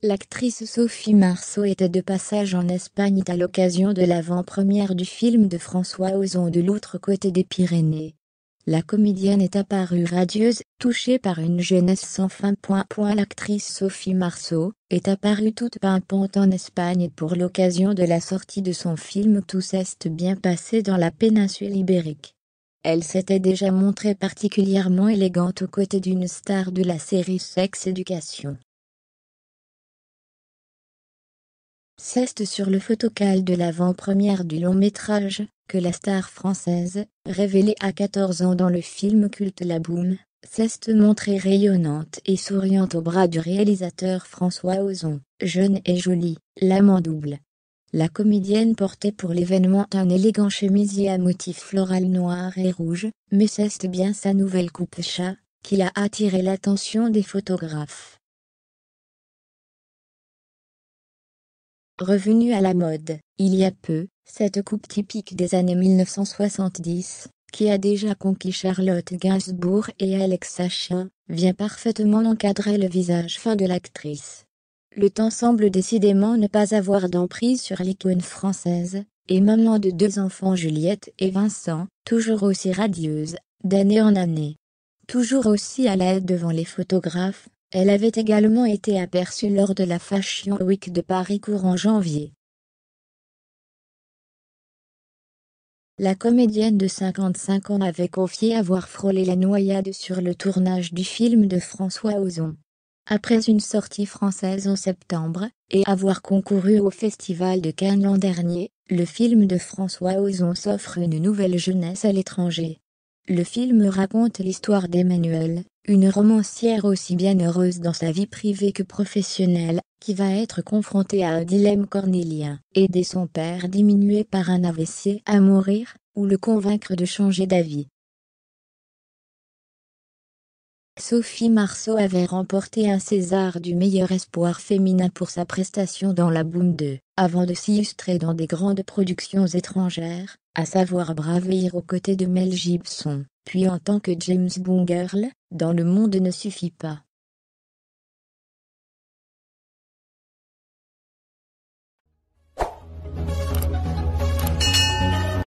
L'actrice Sophie Marceau était de passage en Espagne à l'occasion de l'avant-première du film de François Ozon de l'autre côté des Pyrénées. La comédienne est apparue radieuse, touchée par une jeunesse sans fin. L'actrice Sophie Marceau est apparue toute pimpante en Espagne pour l'occasion de la sortie de son film Tout s'est bien passé dans la péninsule ibérique. Elle s'était déjà montrée particulièrement élégante aux côtés d'une star de la série Sex Education. Ceste sur le photocal de l'avant-première du long métrage, que la star française, révélée à 14 ans dans le film culte La Boum, ceste montrée rayonnante et souriante au bras du réalisateur François Ozon, jeune et jolie, l'amant double. La comédienne portait pour l'événement un élégant chemisier à motif floral noir et rouge, mais c'est bien sa nouvelle coupe chat, qui a attiré l'attention des photographes. Revenue à la mode, il y a peu, cette coupe typique des années 1970, qui a déjà conquis Charlotte Gainsbourg et Alex Sachin, vient parfaitement encadrer le visage fin de l'actrice. Le temps semble décidément ne pas avoir d'emprise sur l'icône française, et maman de deux enfants Juliette et Vincent, toujours aussi radieuse, d'année en année. Toujours aussi à l'aide devant les photographes, elle avait également été aperçue lors de la Fashion Week de Paris courant janvier. La comédienne de 55 ans avait confié avoir frôlé la noyade sur le tournage du film de François Ozon. Après une sortie française en septembre, et avoir concouru au Festival de Cannes l'an dernier, le film de François Ozon s'offre une nouvelle jeunesse à l'étranger. Le film raconte l'histoire d'Emmanuel, une romancière aussi bien heureuse dans sa vie privée que professionnelle, qui va être confrontée à un dilemme cornélien, aider son père diminué par un AVC à mourir, ou le convaincre de changer d'avis. Sophie Marceau avait remporté un César du meilleur espoir féminin pour sa prestation dans La Boom 2, avant de s'illustrer dans des grandes productions étrangères, à savoir Braveir aux côtés de Mel Gibson, puis en tant que James Bond dans le monde ne suffit pas.